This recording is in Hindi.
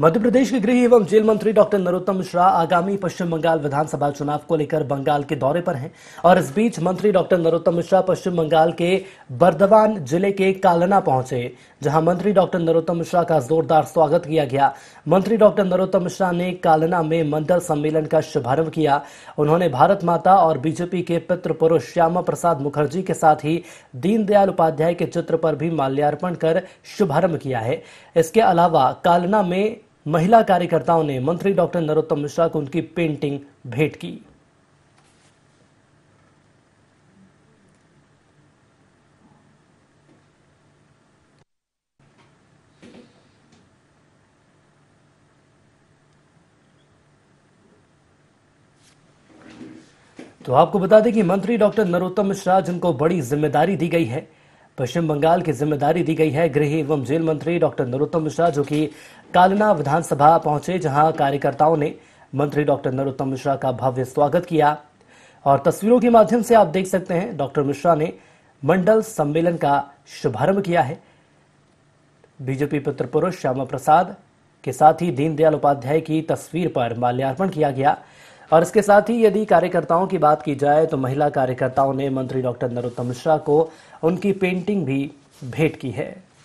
मध्य प्रदेश के गृह एवं जेल मंत्री डॉक्टर नरोत्तम मिश्रा आगामी पश्चिम बंगाल विधानसभा चुनाव को लेकर बंगाल के दौरे पर हैं और इस बीच मंत्री डॉक्टर नरोत्तम मिश्रा पश्चिम बंगाल के बर्दवान जिले के कालना पहुंचे जहां मंत्री डॉक्टर नरोत्तम मिश्रा का जोरदार स्वागत किया गया मंत्री डॉक्टर नरोत्तम मिश्रा ने कालना में मंडल सम्मेलन का शुभारंभ किया उन्होंने भारत माता और बीजेपी के पित्र पुरुष श्यामा प्रसाद मुखर्जी के साथ ही दीनदयाल उपाध्याय के चित्र पर भी माल्यार्पण कर शुभारंभ किया है इसके अलावा कालना में महिला कार्यकर्ताओं ने मंत्री डॉक्टर नरोत्तम मिश्रा को उनकी पेंटिंग भेंट की तो आपको बता दें कि मंत्री डॉक्टर नरोत्तम मिश्रा जिनको बड़ी जिम्मेदारी दी गई है पश्चिम बंगाल की जिम्मेदारी दी गई है गृह एवं जेल मंत्री डॉक्टर नरोत्तम मिश्रा जो कि कालना विधानसभा पहुंचे जहां कार्यकर्ताओं ने मंत्री डॉक्टर नरोत्तम मिश्रा का भव्य स्वागत किया और तस्वीरों के माध्यम से आप देख सकते हैं डॉक्टर मिश्रा ने मंडल सम्मेलन का शुभारंभ किया है बीजेपी पुत्र पुरुष श्यामा प्रसाद के साथ ही दीनदयाल उपाध्याय की तस्वीर पर माल्यार्पण किया गया और इसके साथ ही यदि कार्यकर्ताओं की बात की जाए तो महिला कार्यकर्ताओं ने मंत्री डॉक्टर नरोत्तम मिश्रा को उनकी पेंटिंग भी भेंट की है